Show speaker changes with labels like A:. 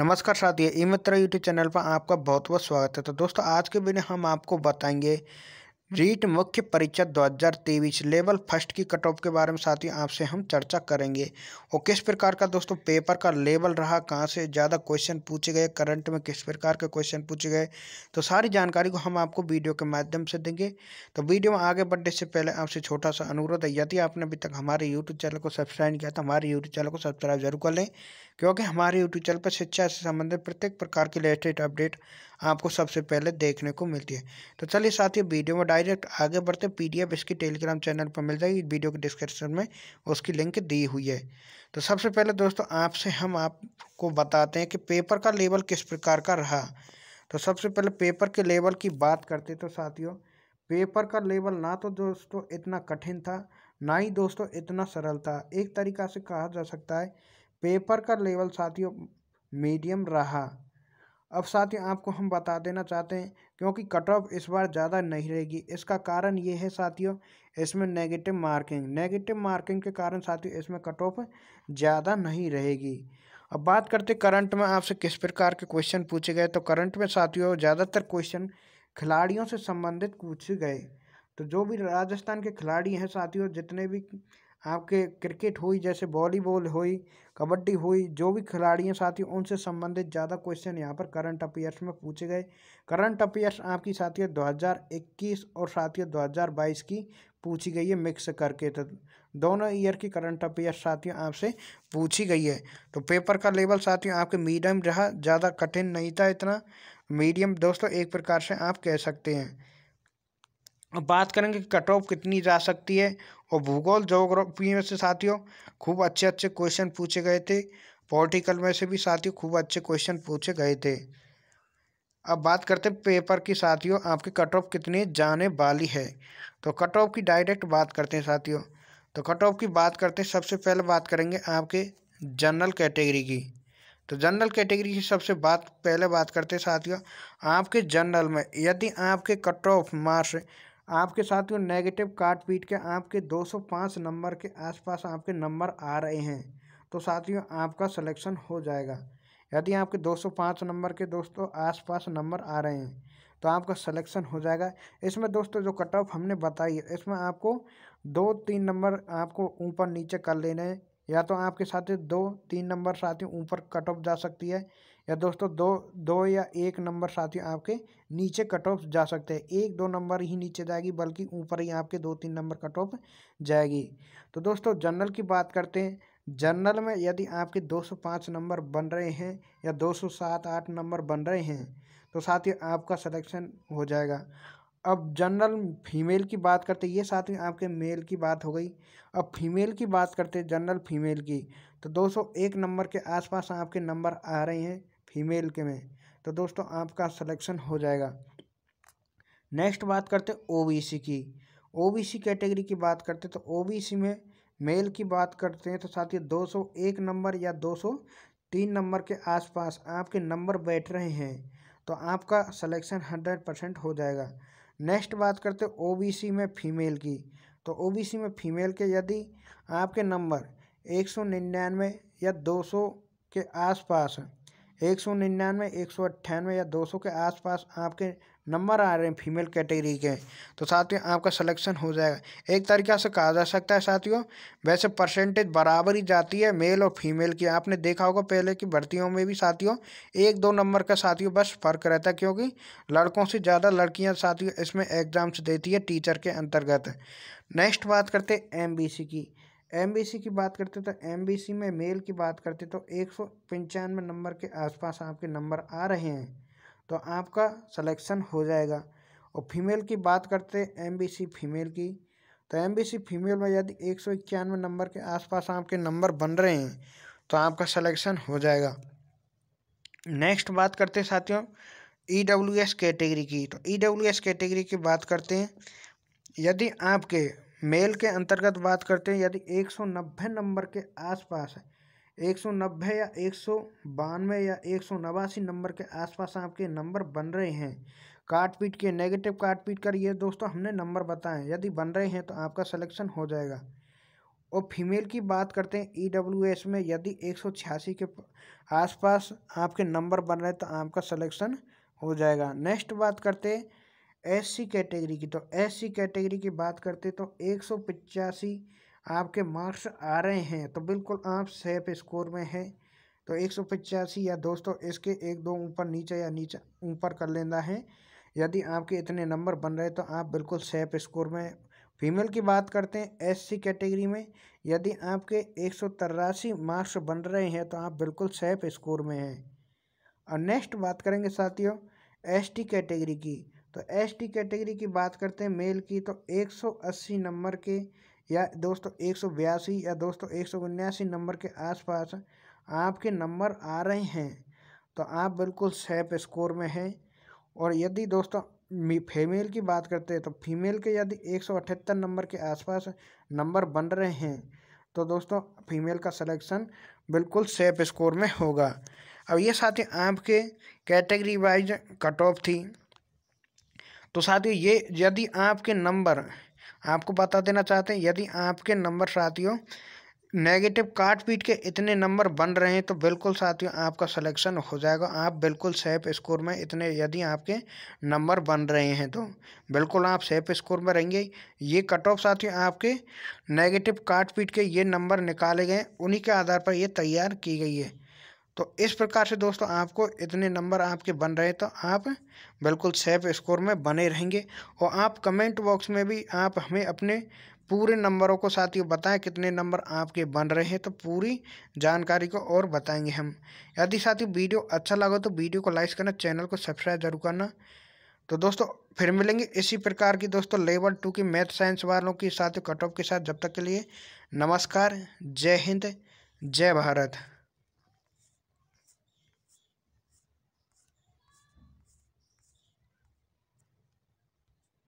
A: नमस्कार साथियों ई मित्र YouTube channel पर आपका बहुत बहुत स्वागत है तो दोस्तों आज के वीडियो हम आपको बताएंगे रीट मुख्य परीक्षा तेईस लेवल फर्स्ट की कट ऑफ के बारे में साथियों आपसे हम चर्चा करेंगे और किस प्रकार का दोस्तों पेपर का लेवल रहा कहाँ से ज़्यादा क्वेश्चन पूछे गए करंट में किस प्रकार के क्वेश्चन पूछे गए तो सारी जानकारी को हम आपको वीडियो के माध्यम से देंगे तो वीडियो में आगे बढ़ने से पहले आपसे छोटा सा अनुरोध है यदि आपने अभी तक हमारे यूट्यूब चैनल को सब्सक्राइब किया तो हमारे यूट्यूब चैनल को सब्सक्राइब जरूर कर लें क्योंकि हमारे यूट्यूब चैनल पर शिक्षा से संबंधित प्रत्येक प्रकार की लेटेस्ट अपडेट आपको सबसे पहले देखने को मिलती है तो चलिए साथियों वीडियो में डायरेक्ट आगे बढ़ते पी एफ इसकी टेलीग्राम चैनल पर मिल जाएगी वीडियो के डिस्क्रिप्शन में उसकी लिंक दी हुई है तो सबसे पहले दोस्तों आपसे हम आपको बताते हैं कि पेपर का लेवल किस प्रकार का रहा तो सबसे पहले पेपर के लेवल की बात करते तो साथियों पेपर का लेवल ना तो दोस्तों इतना कठिन था ना ही दोस्तों इतना सरल था एक तरीका से कहा जा सकता है पेपर का लेवल साथियों मीडियम रहा अब साथ ही आपको हम बता देना चाहते हैं क्योंकि कट ऑफ इस बार ज़्यादा नहीं रहेगी इसका कारण ये है साथियों इसमें नेगेटिव मार्किंग नेगेटिव मार्किंग के कारण साथियों इसमें कट ऑफ ज़्यादा नहीं रहेगी अब बात करते करंट में आपसे किस प्रकार के क्वेश्चन पूछे गए तो करंट में साथियों ज़्यादातर क्वेश्चन खिलाड़ियों से संबंधित पूछे गए तो जो भी राजस्थान के खिलाड़ी हैं साथियों जितने भी आपके क्रिकेट हुई जैसे वॉलीबॉल हुई कबड्डी हुई जो भी खिलाड़ी हैं साथी उनसे संबंधित ज़्यादा क्वेश्चन यहाँ पर करंट अफेयर्स में पूछे गए करंट अफेयर्स आपकी साथियों 2021 और साथियों 2022 की पूछी गई है मिक्स करके तो दोनों ईयर की करंट अफेयर्स साथियों आपसे पूछी गई है तो पेपर का लेवल साथियों आपके मीडियम रहा ज़्यादा कठिन नहीं था इतना मीडियम दोस्तों एक प्रकार से आप कह सकते हैं अब बात करेंगे कट ऑफ कितनी जा सकती है और भूगोल जोग्राफी में से साथियों खूब अच्छे अच्छे क्वेश्चन पूछे गए थे पॉलिटिकल में से भी साथियों खूब अच्छे क्वेश्चन पूछे गए थे अब बात करते पेपर की साथियों आपके कट ऑफ कितनी जाने वाली है तो कट ऑफ की डायरेक्ट बात करते हैं साथियों तो कट ऑफ की बात करते हैं सबसे पहले बात करेंगे आपके जनरल कैटेगरी की तो जनरल कैटेगरी की सबसे बात पहले बात करते हैं साथियों आपके जनरल में यदि आपके कट ऑफ मार्क्स आपके साथ जो नेगेटिव काट पीट के आपके 205 नंबर के आसपास आपके नंबर आ रहे हैं तो साथियों आपका सिलेक्शन हो जाएगा यदि आपके 205 नंबर के दोस्तों आसपास नंबर आ रहे हैं तो आपका सिलेक्शन हो जाएगा इसमें दोस्तों जो कट ऑफ हमने बताई है इसमें आपको दो तीन नंबर आपको ऊपर नीचे कर लेने हैं या तो आपके साथ दो तीन नंबर साथियों ऊपर कट ऑफ जा सकती है या दोस्तों दो दो या एक नंबर साथियों आपके नीचे कट ऑफ जा सकते हैं एक दो नंबर ही नीचे जाएगी बल्कि ऊपर ही आपके दो तीन नंबर कट ऑफ जाएगी तो दोस्तों जनरल की बात करते हैं जनरल में यदि आपके 205 नंबर बन रहे हैं या 207 आठ नंबर बन रहे हैं तो साथियों आपका सिलेक्शन हो जाएगा अब जनरल फीमेल की बात करते ये साथियों आपके मेल की बात हो गई अब फीमेल की बात करते जनरल फीमेल की तो 201 नंबर के आसपास आपके नंबर आ रहे हैं फीमेल के में तो दोस्तों आपका सलेक्शन हो जाएगा नेक्स्ट बात करते ओबीसी की ओबीसी कैटेगरी की बात करते तो ओबीसी में मेल की बात करते हैं तो साथ सौ एक नंबर या दो तीन नंबर के आसपास आपके नंबर बैठ रहे हैं तो आपका सिलेक्शन हंड्रेड परसेंट हो जाएगा नेक्स्ट बात करते ओबीसी में फ़ीमेल की तो ओबीसी में फ़ीमेल के यदि आपके नंबर एक सौ निन्यानवे या दो सौ के आसपास एक सौ निन्यानवे एक सौ अट्ठानवे या दो सौ के आसपास आपके नंबर आ रहे हैं फीमेल कैटेगरी के तो साथियों आपका सिलेक्शन हो जाएगा एक तरीका से कहा जा सकता है साथियों वैसे परसेंटेज बराबर ही जाती है मेल और फीमेल की आपने देखा होगा पहले की भर्तियों में भी साथियों एक दो नंबर का साथियों बस फर्क रहता है क्योंकि लड़कों से ज़्यादा लड़कियाँ साथियों इसमें एग्ज़ाम्स देती है टीचर के अंतर्गत नेक्स्ट बात करते हैं एम की एम की बात करते तो एम में मेल की बात करते तो एक सौ पंचानवे नंबर के आसपास आपके नंबर आ रहे हैं तो आपका सिलेक्शन हो जाएगा और फीमेल की बात करते एम फीमेल की तो एम फीमेल में यदि एक सौ इक्यानवे नंबर के आसपास आपके नंबर बन रहे हैं तो आपका सिलेक्शन हो जाएगा नेक्स्ट बात करते हैं साथियों ई डब्ल्यू एस कैटेगरी की तो ई डब्ल्यू एस कैटेगरी की बात करते हैं यदि आपके मेल के अंतर्गत बात करते हैं यदि 190 नंबर के आसपास है 190 या एक सौ बानवे या एक सौ नवासी नंबर के आसपास आपके नंबर बन रहे हैं काट पीट के नेगेटिव काट पीट कर ये दोस्तों हमने नंबर बताए यदि बन रहे हैं तो आपका सिलेक्शन हो जाएगा और फीमेल की बात करते हैं ई डब्ल्यू एस में यदि एक सौ छियासी के आसपास आपके नंबर बन रहे तो आपका सिलेक्शन हो जाएगा नेक्स्ट बात करते हैं एससी कैटेगरी की तो एससी कैटेगरी की बात करते तो एक सौ पचासी आपके मार्क्स आ रहे हैं तो बिल्कुल आप सेफ स्कोर में हैं तो एक सौ पचासी या दोस्तों इसके एक दो ऊपर नीचे या नीचे ऊपर कर लेना है यदि आपके इतने नंबर बन रहे तो आप बिल्कुल सेफ स्कोर में फीमेल की बात करते हैं एससी कैटेगरी में यदि आपके एक सौ तिरासी मार्क्स बन रहे हैं तो आप बिल्कुल सेफ स्कोर में हैं और नेक्स्ट बात करेंगे साथियों एसटी कैटेगरी की तो एस टी कैटेगरी की बात करते हैं मेल की तो 180 नंबर के या दोस्तों एक या दोस्तों एक नंबर के आसपास आपके नंबर आ रहे हैं तो आप बिल्कुल सेफ स्कोर में हैं और यदि दोस्तों फीमेल की बात करते हैं तो फीमेल के यदि एक नंबर के आसपास नंबर बन रहे हैं तो दोस्तों फीमेल का सिलेक्शन बिल्कुल सेफ स्कोर में होगा अब ये साथी आपके कैटेगरी वाइज कट ऑफ थी तो साथियों ये यदि आपके नंबर आपको बता देना चाहते हैं यदि आपके नंबर साथियों नेगेटिव काट पीट के इतने नंबर बन रहे हैं तो बिल्कुल साथियों आपका सिलेक्शन हो जाएगा आप बिल्कुल सेफ स्कोर में इतने यदि आपके नंबर बन रहे हैं तो बिल्कुल आप सेफ स्कोर में रहेंगे ये कट ऑफ साथियों आपके नेगेटिव काट पीट के ये नंबर निकाले गए उन्हीं के आधार पर ये तैयार की गई है तो इस प्रकार से दोस्तों आपको इतने नंबर आपके बन रहे तो आप बिल्कुल सेफ स्कोर में बने रहेंगे और आप कमेंट बॉक्स में भी आप हमें अपने पूरे नंबरों को साथियों बताएं कितने नंबर आपके बन रहे हैं तो पूरी जानकारी को और बताएंगे हम यदि साथियों वीडियो अच्छा लगा तो वीडियो को लाइक करना चैनल को सब्सक्राइब जरूर करना तो दोस्तों फिर मिलेंगे इसी प्रकार की दोस्तों लेवल टू की मैथ साइंस वालों की साथियों कट ऑफ के साथ जब तक के लिए नमस्कार जय हिंद जय भारत